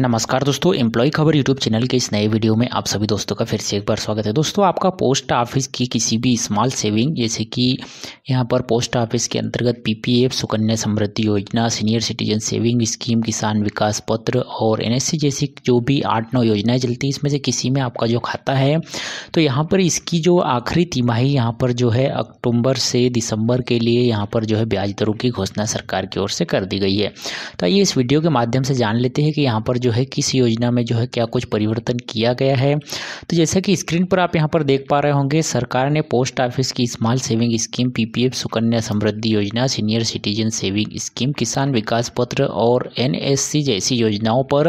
नमस्कार दोस्तों एम्प्लॉय खबर यूट्यूब चैनल के इस नए वीडियो में आप सभी दोस्तों का फिर से एक बार स्वागत है दोस्तों आपका पोस्ट ऑफिस की किसी भी स्मॉल सेविंग जैसे कि यहाँ पर पोस्ट ऑफिस के अंतर्गत PPF Sukanya Samriddhi Yojana senior citizen saving scheme किसान विकास पत्र और एन जैसी जो भी आठ नौ योजनाएँ चलती है इसमें से किसी में आपका जो खाता है तो यहाँ पर इसकी जो आखिरी तिमाही यहाँ पर जो है अक्टूबर से दिसंबर के लिए यहाँ पर जो है ब्याज दरों की घोषणा सरकार की ओर से कर दी गई है तो आइए इस वीडियो के माध्यम से जान लेते हैं कि यहाँ पर जो जो है किस योजना में जो है क्या कुछ परिवर्तन किया गया है तो जैसा कि स्क्रीन पर आप यहाँ पर देख पा रहे होंगे सरकार ने पोस्ट ऑफिस की small saving scheme PPF Sukanya Samriddhi Yojana senior citizen saving scheme किसान विकास पत्र और एनएससी जैसी योजनाओं पर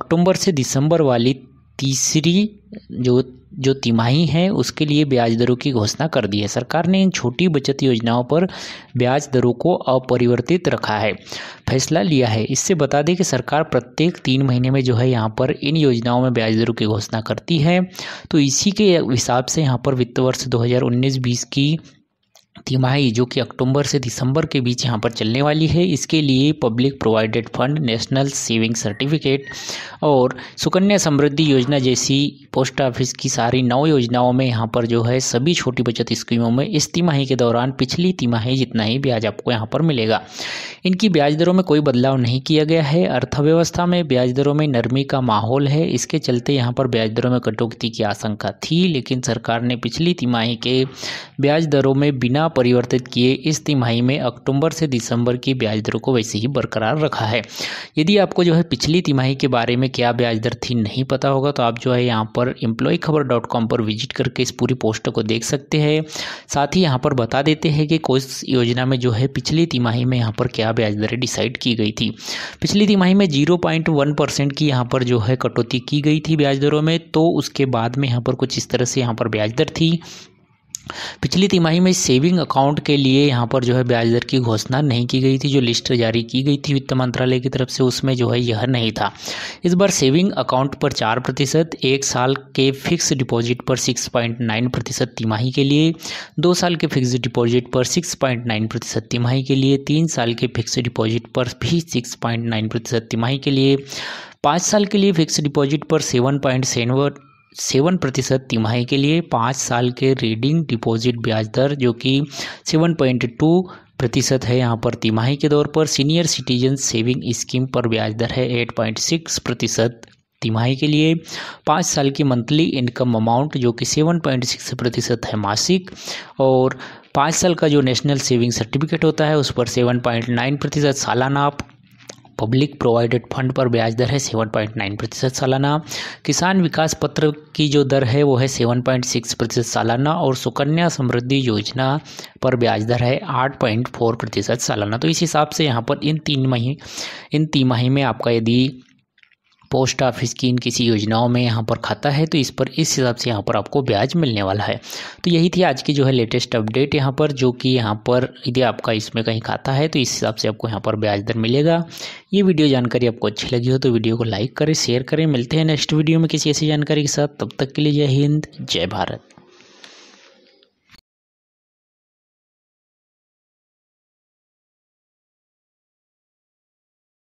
अक्टूबर से दिसंबर वाली तीसरी जो जो तिमाही है उसके लिए ब्याज दरों की घोषणा कर दी है सरकार ने इन छोटी बचत योजनाओं पर ब्याज दरों को अपरिवर्तित रखा है फैसला लिया है इससे बता दें कि सरकार प्रत्येक तीन महीने में जो है यहाँ पर इन योजनाओं में ब्याज दरों की घोषणा करती है तो इसी के हिसाब से यहाँ पर वित्त वर्ष दो हज़ार की तिमाही जो कि अक्टूबर से दिसंबर के बीच यहाँ पर चलने वाली है इसके लिए public provided fund national saving certificate और सुकन्या समृद्धि योजना जैसी पोस्ट ऑफिस की सारी नौ योजनाओं में यहाँ पर जो है सभी छोटी बचत स्कीमों में इस तिमाही के दौरान पिछली तिमाही जितना ही ब्याज आपको यहाँ पर मिलेगा इनकी ब्याज दरों में कोई बदलाव नहीं किया गया है अर्थव्यवस्था में ब्याज दरों में नरमी का माहौल है इसके चलते यहाँ पर ब्याज दरों में कटौती की आशंका थी लेकिन सरकार ने पिछली तिमाही के ब्याज दरों में बिना परिवर्तित किए इस तिमाही में अक्टूबर से दिसंबर की ब्याज दरों को वैसे ही बरकरार रखा है यदि आपको जो है पिछली तिमाही के बारे में क्या ब्याज दर थी नहीं पता होगा तो आप जो है यहाँ पर एम्प्लॉय खबर डॉट कॉम पर विजिट करके इस पूरी पोस्ट को देख सकते हैं साथ ही यहाँ पर बता देते हैं कि कोई योजना में जो है पिछली तिमाही में यहाँ पर क्या ब्याज दरें डिसाइड की गई थी पिछली तिमाही में जीरो पॉइंट वन परसेंट की यहाँ पर जो है कटौती की गई थी ब्याज दरों में तो उसके बाद में यहाँ पर कुछ इस तरह से यहाँ पर ब्याज दर थी पिछली तिमाही में सेविंग अकाउंट के लिए यहाँ पर जो है ब्याज दर की घोषणा नहीं की गई थी जो लिस्ट जारी की गई थी वित्त मंत्रालय की तरफ से उसमें जो है यह नहीं था इस बार सेविंग अकाउंट पर चार प्रतिशत एक साल के फिक्स डिपॉजिट पर सिक्स पॉइंट नाइन प्रतिशत तिमाही के लिए दो साल के फिक्स डिपॉजिट पर सिक्स पॉइंट नाइन प्रतिशत तिमाही के लिए तीन साल के फिक्स डिपॉजिट पर भी सिक्स पॉइंट नाइन प्रतिशत तिमाही के लिए पाँच साल के लिए फिक्स डिपॉजिट पर सेवन पॉइंट सेवन सेवन प्रतिशत तिमाही के लिए पाँच साल के रीडिंग डिपॉजिट ब्याज दर जो कि सेवन पॉइंट टू प्रतिशत है यहाँ पर तिमाही के तौर पर सीनियर सिटीजन सेविंग स्कीम पर ब्याज दर है एट पॉइंट सिक्स प्रतिशत तिमाही के लिए पाँच साल की मंथली इनकम अमाउंट जो कि सेवन पॉइंट सिक्स प्रतिशत है मासिक और पाँच साल का जो नेशनल सेविंग सर्टिफिकेट होता है उस पर सेवन पॉइंट नाइन प्रतिशत सालाना आप पब्लिक प्रोवाइडेड फंड पर ब्याज दर है सेवन पॉइंट नाइन प्रतिशत सालाना किसान विकास पत्र की जो दर है वो है सेवन पॉइंट सिक्स प्रतिशत सालाना और सुकन्या समृद्धि योजना पर ब्याज दर है आठ पॉइंट फोर प्रतिशत सालाना तो इस हिसाब से यहाँ पर इन तीन महीने इन तिमाही में आपका यदि पोस्ट ऑफिस की इन किसी योजनाओं में यहाँ पर खाता है तो इस पर इस हिसाब से यहाँ पर आपको ब्याज मिलने वाला है तो यही थी आज की जो है लेटेस्ट अपडेट यहाँ पर जो कि यहाँ पर यदि आपका इसमें कहीं खाता है तो इस हिसाब से आपको यहाँ पर ब्याज दर मिलेगा ये वीडियो जानकारी आपको अच्छी लगी हो तो वीडियो को लाइक करें शेयर करें मिलते हैं नेक्स्ट वीडियो में किसी ऐसी जानकारी के साथ तब तक के लिए जय हिंद जय भारत